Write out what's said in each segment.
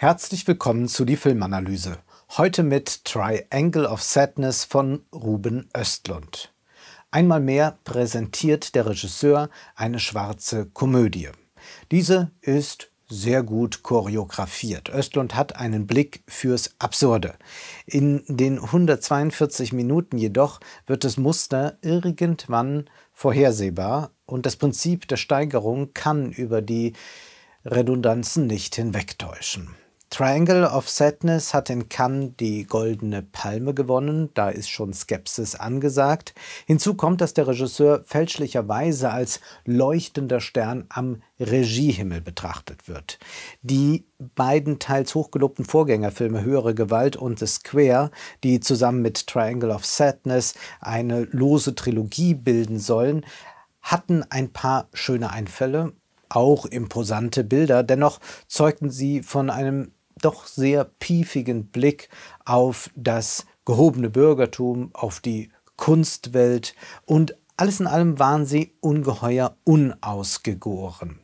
Herzlich willkommen zu die Filmanalyse. Heute mit Triangle of Sadness von Ruben Östlund. Einmal mehr präsentiert der Regisseur eine schwarze Komödie. Diese ist sehr gut choreografiert. Östlund hat einen Blick fürs Absurde. In den 142 Minuten jedoch wird das Muster irgendwann vorhersehbar und das Prinzip der Steigerung kann über die Redundanzen nicht hinwegtäuschen. Triangle of Sadness hat in Cannes die Goldene Palme gewonnen, da ist schon Skepsis angesagt. Hinzu kommt, dass der Regisseur fälschlicherweise als leuchtender Stern am Regiehimmel betrachtet wird. Die beiden teils hochgelobten Vorgängerfilme Höhere Gewalt und The Square, die zusammen mit Triangle of Sadness eine lose Trilogie bilden sollen, hatten ein paar schöne Einfälle auch imposante Bilder, dennoch zeugten sie von einem doch sehr piefigen Blick auf das gehobene Bürgertum, auf die Kunstwelt und alles in allem waren sie ungeheuer unausgegoren.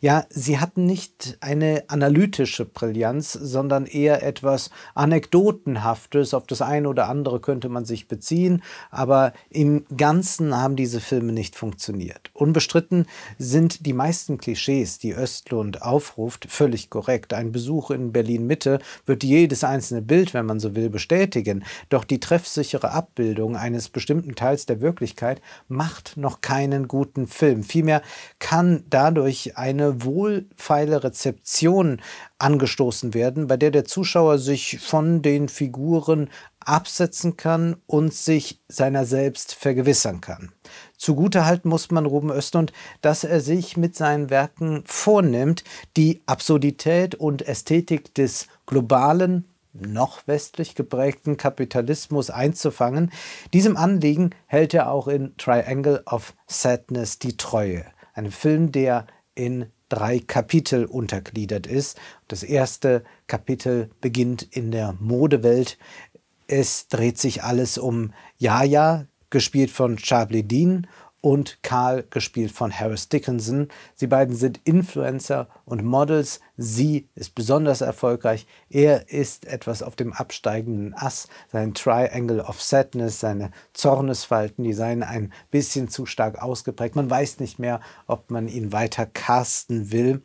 Ja, sie hatten nicht eine analytische Brillanz, sondern eher etwas Anekdotenhaftes. Auf das eine oder andere könnte man sich beziehen, aber im Ganzen haben diese Filme nicht funktioniert. Unbestritten sind die meisten Klischees, die Östlund aufruft, völlig korrekt. Ein Besuch in Berlin-Mitte wird jedes einzelne Bild, wenn man so will, bestätigen. Doch die treffsichere Abbildung eines bestimmten Teils der Wirklichkeit macht noch keinen guten Film. Vielmehr kann dadurch eine wohlfeile Rezeption angestoßen werden, bei der der Zuschauer sich von den Figuren absetzen kann und sich seiner selbst vergewissern kann. Zugutehalten muss man Ruben Östlund, dass er sich mit seinen Werken vornimmt, die Absurdität und Ästhetik des globalen noch westlich geprägten Kapitalismus einzufangen. Diesem Anliegen hält er auch in Triangle of Sadness die Treue, einem Film, der in drei Kapitel untergliedert ist. Das erste Kapitel beginnt in der Modewelt. Es dreht sich alles um Yaya, gespielt von Charlie Dean, und Karl, gespielt von Harris Dickinson. Sie beiden sind Influencer und Models. Sie ist besonders erfolgreich. Er ist etwas auf dem absteigenden Ass. Sein Triangle of Sadness, seine Zornesfalten, die seien ein bisschen zu stark ausgeprägt. Man weiß nicht mehr, ob man ihn weiter casten will.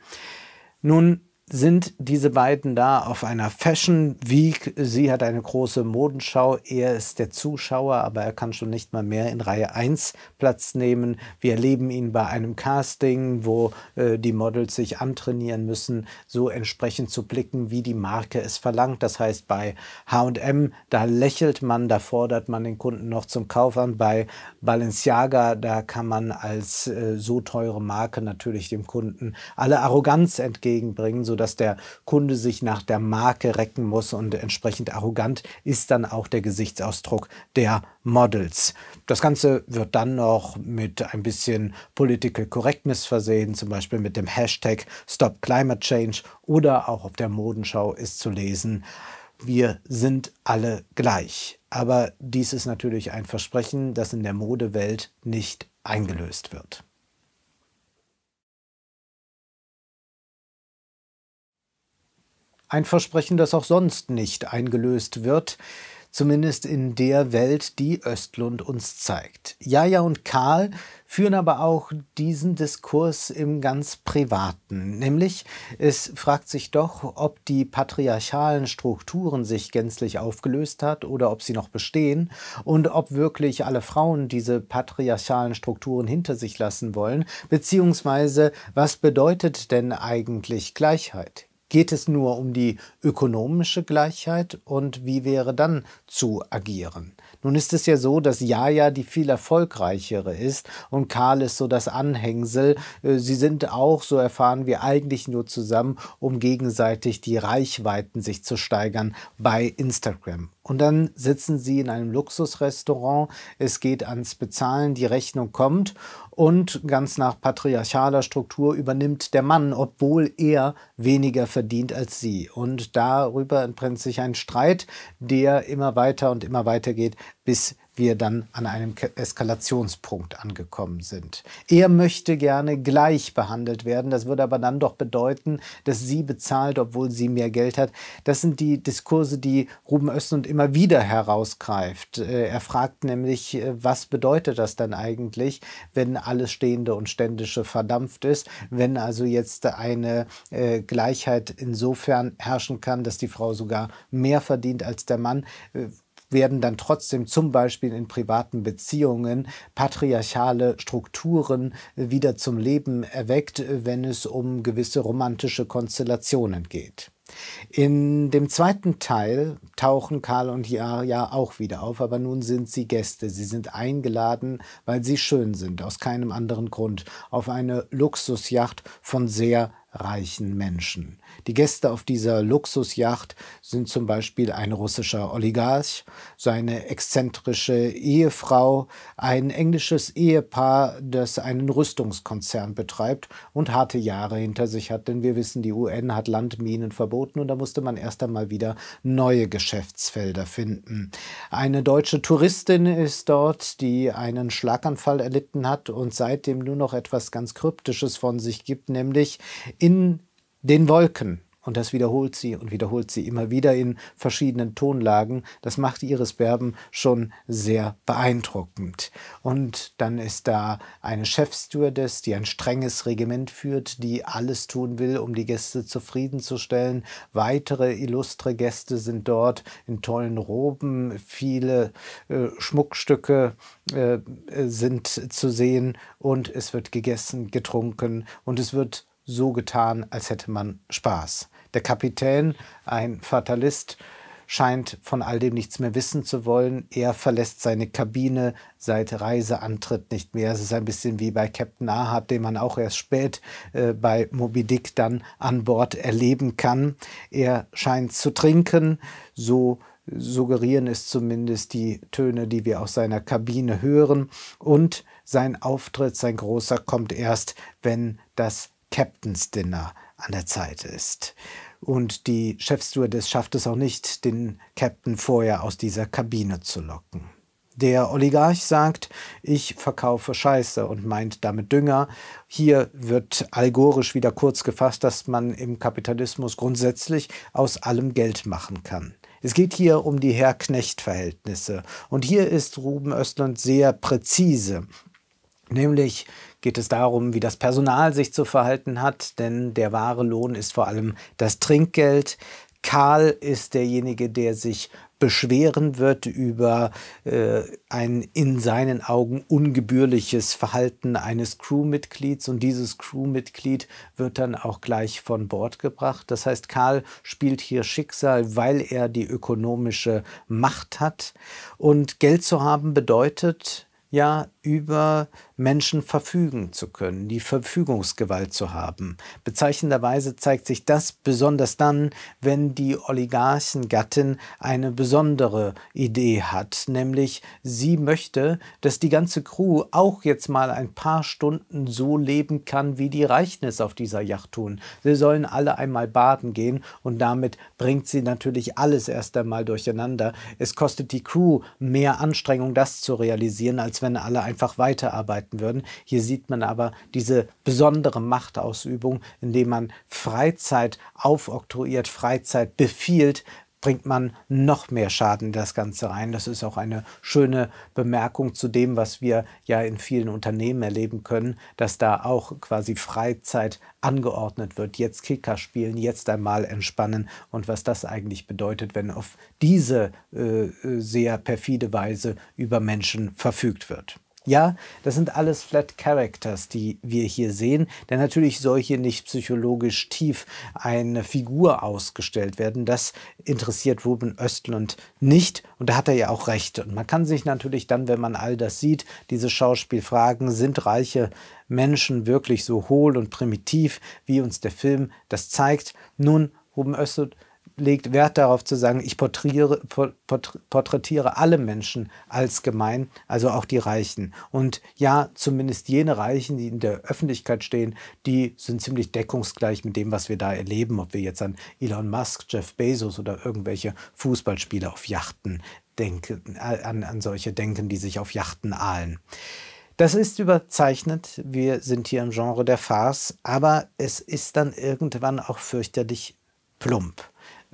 Nun sind diese beiden da auf einer Fashion Week. Sie hat eine große Modenschau, er ist der Zuschauer, aber er kann schon nicht mal mehr in Reihe 1 Platz nehmen. Wir erleben ihn bei einem Casting, wo äh, die Models sich antrainieren müssen, so entsprechend zu blicken, wie die Marke es verlangt. Das heißt, bei HM, da lächelt man, da fordert man den Kunden noch zum Kauf an. Bei Balenciaga, da kann man als äh, so teure Marke natürlich dem Kunden alle Arroganz entgegenbringen, so dass der Kunde sich nach der Marke recken muss und entsprechend arrogant ist dann auch der Gesichtsausdruck der Models. Das Ganze wird dann noch mit ein bisschen Political Correctness versehen, zum Beispiel mit dem Hashtag Stop Climate Change oder auch auf der Modenschau ist zu lesen, wir sind alle gleich. Aber dies ist natürlich ein Versprechen, das in der Modewelt nicht eingelöst wird. Ein Versprechen, das auch sonst nicht eingelöst wird, zumindest in der Welt, die Östlund uns zeigt. Jaja und Karl führen aber auch diesen Diskurs im ganz Privaten. Nämlich, es fragt sich doch, ob die patriarchalen Strukturen sich gänzlich aufgelöst hat oder ob sie noch bestehen und ob wirklich alle Frauen diese patriarchalen Strukturen hinter sich lassen wollen, beziehungsweise was bedeutet denn eigentlich Gleichheit? Geht es nur um die ökonomische Gleichheit und wie wäre dann zu agieren? Nun ist es ja so, dass Jaja die viel erfolgreichere ist und Karl ist so das Anhängsel. Äh, sie sind auch, so erfahren wir, eigentlich nur zusammen, um gegenseitig die Reichweiten sich zu steigern bei Instagram. Und dann sitzen sie in einem Luxusrestaurant, es geht ans Bezahlen, die Rechnung kommt und ganz nach patriarchaler Struktur übernimmt der Mann, obwohl er weniger verdient als sie. Und darüber entbrennt sich ein Streit, der immer weiter und immer weiter geht, bis wir dann an einem Eskalationspunkt angekommen sind. Er möchte gerne gleich behandelt werden. Das würde aber dann doch bedeuten, dass sie bezahlt, obwohl sie mehr Geld hat. Das sind die Diskurse, die Ruben Östlund immer wieder herausgreift. Äh, er fragt nämlich, äh, was bedeutet das dann eigentlich, wenn alles Stehende und Ständische verdampft ist, wenn also jetzt eine äh, Gleichheit insofern herrschen kann, dass die Frau sogar mehr verdient als der Mann werden dann trotzdem zum Beispiel in privaten Beziehungen patriarchale Strukturen äh, wieder zum Leben erweckt, äh, wenn es um gewisse romantische Konstellationen geht. In dem zweiten Teil tauchen Karl und Jaja auch wieder auf, aber nun sind sie Gäste. Sie sind eingeladen, weil sie schön sind, aus keinem anderen Grund, auf eine Luxusjacht von sehr reichen Menschen. Die Gäste auf dieser Luxusjacht sind zum Beispiel ein russischer Oligarch, seine exzentrische Ehefrau, ein englisches Ehepaar, das einen Rüstungskonzern betreibt und harte Jahre hinter sich hat, denn wir wissen, die UN hat Landminen verboten und da musste man erst einmal wieder neue Geschäftsfelder finden. Eine deutsche Touristin ist dort, die einen Schlaganfall erlitten hat und seitdem nur noch etwas ganz Kryptisches von sich gibt, nämlich in den Wolken. Und das wiederholt sie und wiederholt sie immer wieder in verschiedenen Tonlagen. Das macht Iris Berben schon sehr beeindruckend. Und dann ist da eine Chefstewardess, die ein strenges Regiment führt, die alles tun will, um die Gäste zufriedenzustellen. Weitere illustre Gäste sind dort in tollen Roben. Viele äh, Schmuckstücke äh, äh sind zu sehen. Und es wird gegessen, getrunken und es wird so getan, als hätte man Spaß. Der Kapitän, ein Fatalist, scheint von all dem nichts mehr wissen zu wollen. Er verlässt seine Kabine seit Reiseantritt nicht mehr. Es ist ein bisschen wie bei Captain Ahab, den man auch erst spät äh, bei Moby Dick dann an Bord erleben kann. Er scheint zu trinken, so suggerieren es zumindest die Töne, die wir aus seiner Kabine hören. Und sein Auftritt, sein großer, kommt erst, wenn das Captain's Dinner an der Zeit ist. Und die Chefstewardess schafft es auch nicht, den Captain vorher aus dieser Kabine zu locken. Der Oligarch sagt, ich verkaufe Scheiße und meint damit Dünger. Hier wird allegorisch wieder kurz gefasst, dass man im Kapitalismus grundsätzlich aus allem Geld machen kann. Es geht hier um die Herr-Knecht-Verhältnisse. Und hier ist Ruben Östlund sehr präzise. Nämlich geht es darum, wie das Personal sich zu verhalten hat, denn der wahre Lohn ist vor allem das Trinkgeld. Karl ist derjenige, der sich beschweren wird über äh, ein in seinen Augen ungebührliches Verhalten eines Crewmitglieds und dieses Crewmitglied wird dann auch gleich von Bord gebracht. Das heißt, Karl spielt hier Schicksal, weil er die ökonomische Macht hat und Geld zu haben bedeutet ja über Menschen verfügen zu können, die Verfügungsgewalt zu haben. Bezeichnenderweise zeigt sich das besonders dann, wenn die Oligarchengattin eine besondere Idee hat, nämlich sie möchte, dass die ganze Crew auch jetzt mal ein paar Stunden so leben kann, wie die Reichen es auf dieser Yacht tun. Sie sollen alle einmal baden gehen und damit bringt sie natürlich alles erst einmal durcheinander. Es kostet die Crew mehr Anstrengung, das zu realisieren, als wenn alle ein einfach weiterarbeiten würden. Hier sieht man aber diese besondere Machtausübung, indem man Freizeit aufoktroyiert, Freizeit befiehlt, bringt man noch mehr Schaden in das Ganze rein. Das ist auch eine schöne Bemerkung zu dem, was wir ja in vielen Unternehmen erleben können, dass da auch quasi Freizeit angeordnet wird. Jetzt Kicker spielen, jetzt einmal entspannen und was das eigentlich bedeutet, wenn auf diese äh, äh sehr perfide Weise über Menschen verfügt wird. Ja, das sind alles Flat Characters, die wir hier sehen, denn natürlich soll hier nicht psychologisch tief eine Figur ausgestellt werden. Das interessiert Ruben Östlund nicht und da hat er ja auch recht. Und man kann sich natürlich dann, wenn man all das sieht, diese Schauspiel fragen, sind reiche Menschen wirklich so hohl und primitiv, wie uns der Film das zeigt? Nun, Ruben Östlund legt Wert darauf zu sagen, ich porträtiere, porträtiere alle Menschen als gemein, also auch die Reichen. Und ja, zumindest jene Reichen, die in der Öffentlichkeit stehen, die sind ziemlich deckungsgleich mit dem, was wir da erleben, ob wir jetzt an Elon Musk, Jeff Bezos oder irgendwelche Fußballspieler auf Yachten denken, äh, an, an solche denken, die sich auf Yachten ahlen. Das ist überzeichnet, wir sind hier im Genre der Farce, aber es ist dann irgendwann auch fürchterlich plump.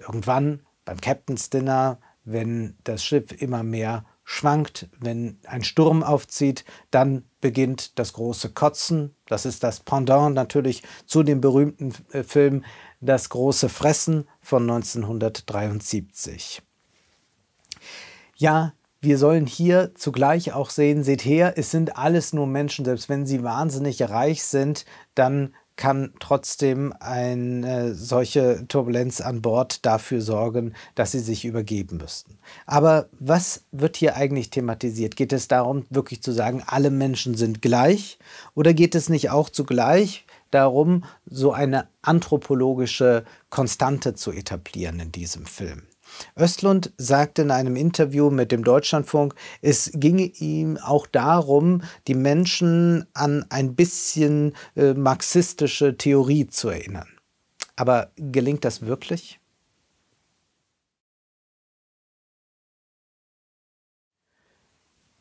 Irgendwann beim Captain's Dinner, wenn das Schiff immer mehr schwankt, wenn ein Sturm aufzieht, dann beginnt das große Kotzen. Das ist das Pendant natürlich zu dem berühmten äh, Film Das große Fressen von 1973. Ja, wir sollen hier zugleich auch sehen, seht her, es sind alles nur Menschen, selbst wenn sie wahnsinnig reich sind, dann kann trotzdem eine äh, solche Turbulenz an Bord dafür sorgen, dass sie sich übergeben müssten. Aber was wird hier eigentlich thematisiert? Geht es darum, wirklich zu sagen, alle Menschen sind gleich? Oder geht es nicht auch zugleich darum, so eine anthropologische Konstante zu etablieren in diesem Film? Östlund sagte in einem Interview mit dem Deutschlandfunk, es ginge ihm auch darum, die Menschen an ein bisschen äh, marxistische Theorie zu erinnern. Aber gelingt das wirklich?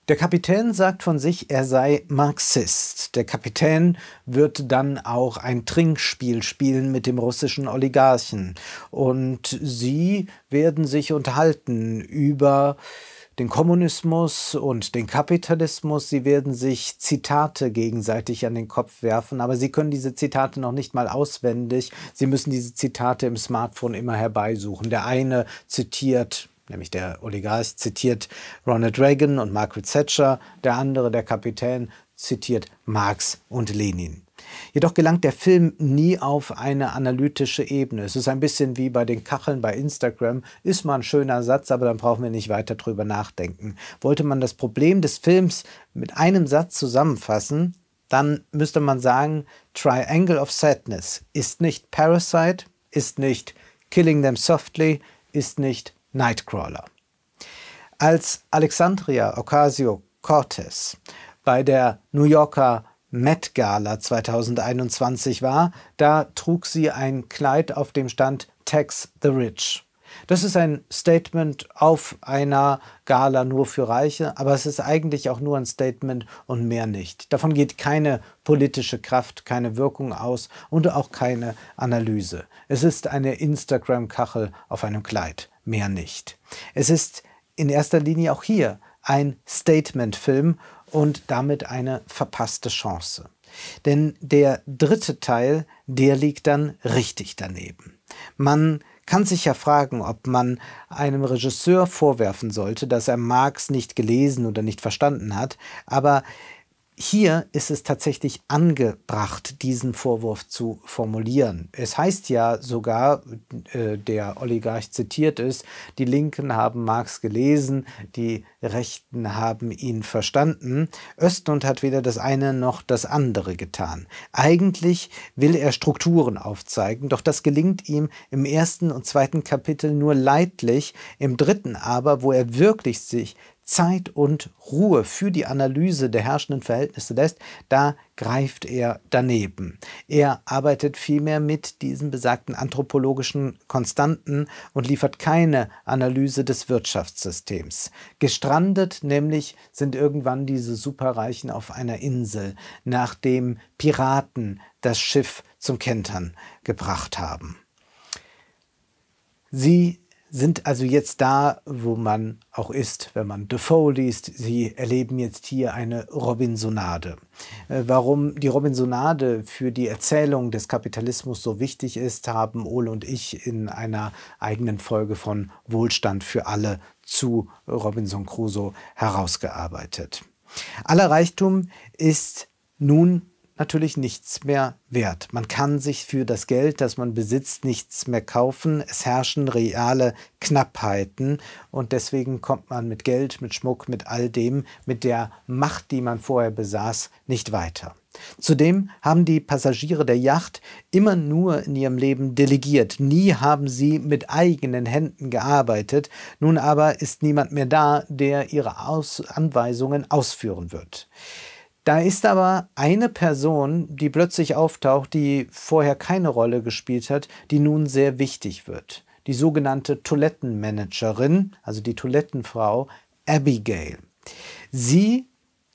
Der Kapitän sagt von sich, er sei Marxist. Der Kapitän wird dann auch ein Trinkspiel spielen mit dem russischen Oligarchen. Und sie werden sich unterhalten über den Kommunismus und den Kapitalismus. Sie werden sich Zitate gegenseitig an den Kopf werfen, aber sie können diese Zitate noch nicht mal auswendig. Sie müssen diese Zitate im Smartphone immer herbeisuchen. Der eine zitiert nämlich der Oligarch zitiert Ronald Reagan und Margaret Thatcher, der andere, der Kapitän, zitiert Marx und Lenin. Jedoch gelangt der Film nie auf eine analytische Ebene. Es ist ein bisschen wie bei den Kacheln bei Instagram. Ist mal ein schöner Satz, aber dann brauchen wir nicht weiter drüber nachdenken. Wollte man das Problem des Films mit einem Satz zusammenfassen, dann müsste man sagen, Triangle of Sadness ist nicht Parasite, ist nicht Killing Them Softly, ist nicht Nightcrawler. Als Alexandria Ocasio-Cortez bei der New Yorker Met Gala 2021 war, da trug sie ein Kleid auf dem Stand Tax the Rich. Das ist ein Statement auf einer Gala nur für Reiche, aber es ist eigentlich auch nur ein Statement und mehr nicht. Davon geht keine politische Kraft, keine Wirkung aus und auch keine Analyse. Es ist eine Instagram-Kachel auf einem Kleid mehr nicht. Es ist in erster Linie auch hier ein Statement-Film und damit eine verpasste Chance. Denn der dritte Teil, der liegt dann richtig daneben. Man kann sich ja fragen, ob man einem Regisseur vorwerfen sollte, dass er Marx nicht gelesen oder nicht verstanden hat, aber hier ist es tatsächlich angebracht, diesen Vorwurf zu formulieren. Es heißt ja sogar, äh, der Oligarch zitiert ist, die Linken haben Marx gelesen, die Rechten haben ihn verstanden. Östlund hat weder das eine noch das andere getan. Eigentlich will er Strukturen aufzeigen, doch das gelingt ihm im ersten und zweiten Kapitel nur leidlich, im dritten aber, wo er wirklich sich Zeit und Ruhe für die Analyse der herrschenden Verhältnisse lässt, da greift er daneben. Er arbeitet vielmehr mit diesen besagten anthropologischen Konstanten und liefert keine Analyse des Wirtschaftssystems. Gestrandet nämlich sind irgendwann diese Superreichen auf einer Insel, nachdem Piraten das Schiff zum Kentern gebracht haben. Sie sind also jetzt da, wo man auch ist, wenn man Defoe liest. Sie erleben jetzt hier eine Robinsonade. Äh, warum die Robinsonade für die Erzählung des Kapitalismus so wichtig ist, haben Ole und ich in einer eigenen Folge von Wohlstand für alle zu Robinson Crusoe herausgearbeitet. Aller Reichtum ist nun natürlich nichts mehr wert. Man kann sich für das Geld, das man besitzt, nichts mehr kaufen. Es herrschen reale Knappheiten und deswegen kommt man mit Geld, mit Schmuck, mit all dem, mit der Macht, die man vorher besaß, nicht weiter. Zudem haben die Passagiere der Yacht immer nur in ihrem Leben delegiert, nie haben sie mit eigenen Händen gearbeitet, nun aber ist niemand mehr da, der ihre Aus Anweisungen ausführen wird. Da ist aber eine Person, die plötzlich auftaucht, die vorher keine Rolle gespielt hat, die nun sehr wichtig wird. Die sogenannte Toilettenmanagerin, also die Toilettenfrau Abigail. Sie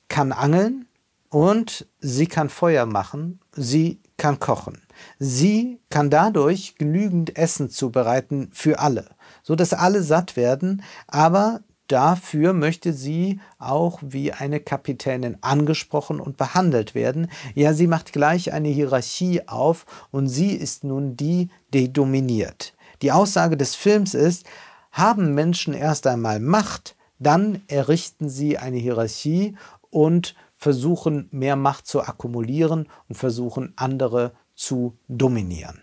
kann angeln und sie kann Feuer machen, sie kann kochen. Sie kann dadurch genügend Essen zubereiten für alle, sodass alle satt werden, aber Dafür möchte sie auch wie eine Kapitänin angesprochen und behandelt werden. Ja, sie macht gleich eine Hierarchie auf und sie ist nun die, die dominiert. Die Aussage des Films ist, haben Menschen erst einmal Macht, dann errichten sie eine Hierarchie und versuchen mehr Macht zu akkumulieren und versuchen andere zu dominieren.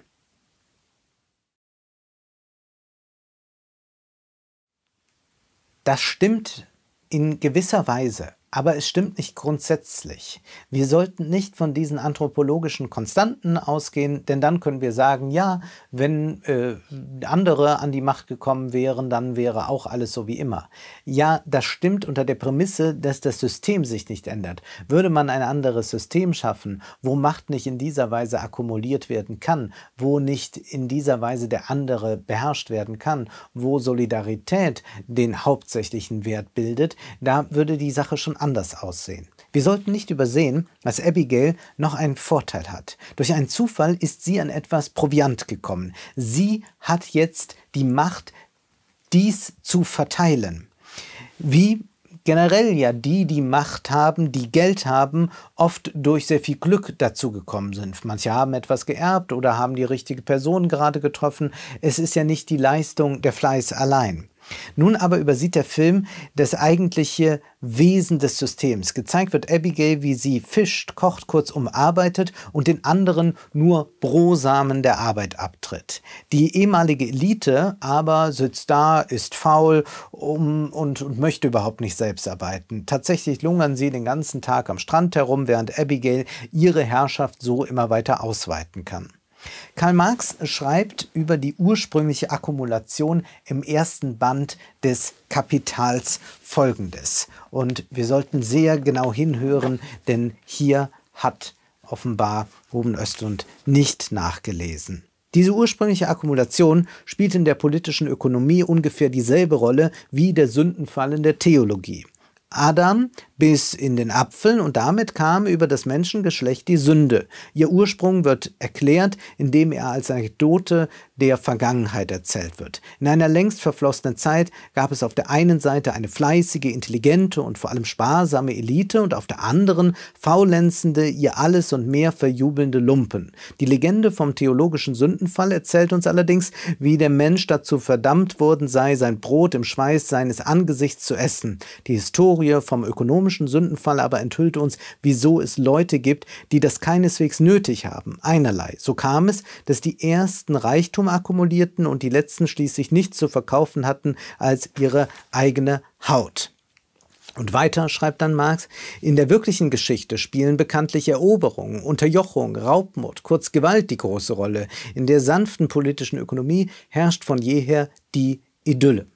Das stimmt in gewisser Weise. Aber es stimmt nicht grundsätzlich. Wir sollten nicht von diesen anthropologischen Konstanten ausgehen, denn dann können wir sagen, ja, wenn äh, andere an die Macht gekommen wären, dann wäre auch alles so wie immer. Ja, das stimmt unter der Prämisse, dass das System sich nicht ändert. Würde man ein anderes System schaffen, wo Macht nicht in dieser Weise akkumuliert werden kann, wo nicht in dieser Weise der andere beherrscht werden kann, wo Solidarität den hauptsächlichen Wert bildet, da würde die Sache schon anders aussehen. Wir sollten nicht übersehen, dass Abigail noch einen Vorteil hat. Durch einen Zufall ist sie an etwas Proviant gekommen. Sie hat jetzt die Macht, dies zu verteilen. Wie generell ja die, die Macht haben, die Geld haben, oft durch sehr viel Glück dazu gekommen sind. Manche haben etwas geerbt oder haben die richtige Person gerade getroffen. Es ist ja nicht die Leistung der Fleiß allein. Nun aber übersieht der Film das eigentliche Wesen des Systems. Gezeigt wird Abigail, wie sie fischt, kocht, kurzum arbeitet und den anderen nur Brosamen der Arbeit abtritt. Die ehemalige Elite aber sitzt da, ist faul um, und, und möchte überhaupt nicht selbst arbeiten. Tatsächlich lungern sie den ganzen Tag am Strand herum, während Abigail ihre Herrschaft so immer weiter ausweiten kann. Karl Marx schreibt über die ursprüngliche Akkumulation im ersten Band des Kapitals Folgendes. Und wir sollten sehr genau hinhören, denn hier hat offenbar Ruben Östlund nicht nachgelesen. Diese ursprüngliche Akkumulation spielt in der politischen Ökonomie ungefähr dieselbe Rolle wie der Sündenfall in der Theologie. Adam bis in den Apfel und damit kam über das Menschengeschlecht die Sünde. Ihr Ursprung wird erklärt, indem er als Anekdote der Vergangenheit erzählt wird. In einer längst verflossenen Zeit gab es auf der einen Seite eine fleißige, intelligente und vor allem sparsame Elite und auf der anderen faulenzende, ihr alles und mehr verjubelnde Lumpen. Die Legende vom theologischen Sündenfall erzählt uns allerdings, wie der Mensch dazu verdammt worden sei, sein Brot im Schweiß seines Angesichts zu essen. Die Historie vom ökonomischen Sündenfall aber enthüllt uns, wieso es Leute gibt, die das keineswegs nötig haben. Einerlei. So kam es, dass die ersten Reichtum akkumulierten und die letzten schließlich nichts zu verkaufen hatten als ihre eigene Haut. Und weiter schreibt dann Marx, in der wirklichen Geschichte spielen bekanntlich Eroberung, Unterjochung, Raubmord, kurz Gewalt die große Rolle. In der sanften politischen Ökonomie herrscht von jeher die Idylle.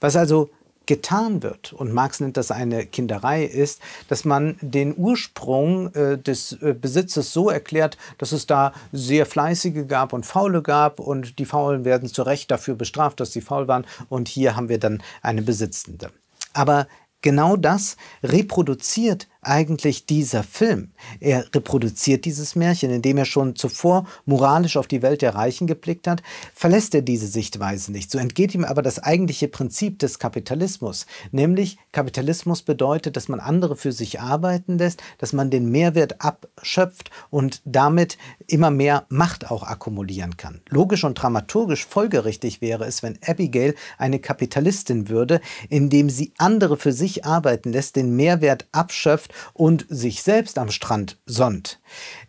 Was also getan wird, und Marx nennt das eine Kinderei, ist, dass man den Ursprung äh, des äh, Besitzes so erklärt, dass es da sehr Fleißige gab und Faule gab und die Faulen werden zu Recht dafür bestraft, dass sie faul waren und hier haben wir dann eine Besitzende. Aber genau das reproduziert eigentlich dieser Film? Er reproduziert dieses Märchen, indem er schon zuvor moralisch auf die Welt der Reichen geblickt hat, verlässt er diese Sichtweise nicht. So entgeht ihm aber das eigentliche Prinzip des Kapitalismus, nämlich Kapitalismus bedeutet, dass man andere für sich arbeiten lässt, dass man den Mehrwert abschöpft und damit immer mehr Macht auch akkumulieren kann. Logisch und dramaturgisch folgerichtig wäre es, wenn Abigail eine Kapitalistin würde, indem sie andere für sich arbeiten lässt, den Mehrwert abschöpft, und sich selbst am Strand sonnt.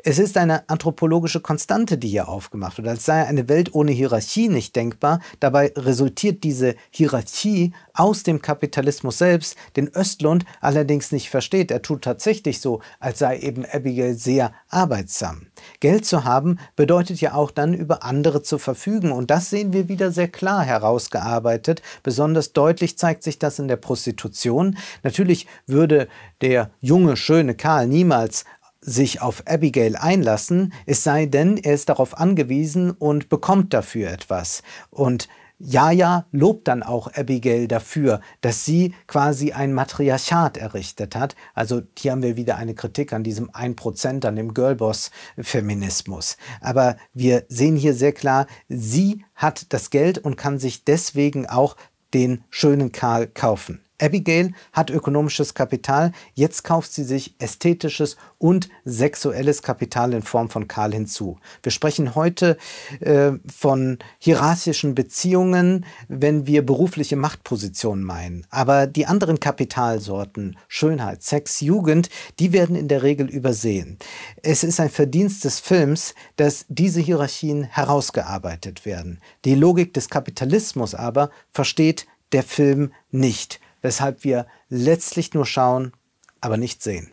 Es ist eine anthropologische Konstante, die hier aufgemacht wird, als sei eine Welt ohne Hierarchie nicht denkbar. Dabei resultiert diese Hierarchie aus dem Kapitalismus selbst, den Östlund allerdings nicht versteht. Er tut tatsächlich so, als sei eben Abigail sehr arbeitsam. Geld zu haben bedeutet ja auch dann, über andere zu verfügen. Und das sehen wir wieder sehr klar herausgearbeitet. Besonders deutlich zeigt sich das in der Prostitution. Natürlich würde der junge, schöne Karl niemals sich auf Abigail einlassen, es sei denn, er ist darauf angewiesen und bekommt dafür etwas. Und Jaja lobt dann auch Abigail dafür, dass sie quasi ein Matriarchat errichtet hat. Also hier haben wir wieder eine Kritik an diesem 1%, an dem Girlboss-Feminismus. Aber wir sehen hier sehr klar, sie hat das Geld und kann sich deswegen auch den schönen Karl kaufen. Abigail hat ökonomisches Kapital, jetzt kauft sie sich ästhetisches und sexuelles Kapital in Form von Karl hinzu. Wir sprechen heute äh, von hierarchischen Beziehungen, wenn wir berufliche Machtpositionen meinen. Aber die anderen Kapitalsorten, Schönheit, Sex, Jugend, die werden in der Regel übersehen. Es ist ein Verdienst des Films, dass diese Hierarchien herausgearbeitet werden. Die Logik des Kapitalismus aber versteht der Film nicht weshalb wir letztlich nur schauen, aber nicht sehen.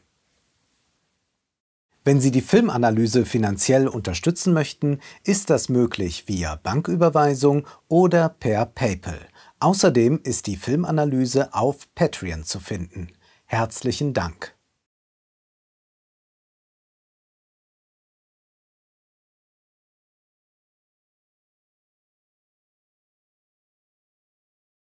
Wenn Sie die Filmanalyse finanziell unterstützen möchten, ist das möglich via Banküberweisung oder per PayPal. Außerdem ist die Filmanalyse auf Patreon zu finden. Herzlichen Dank.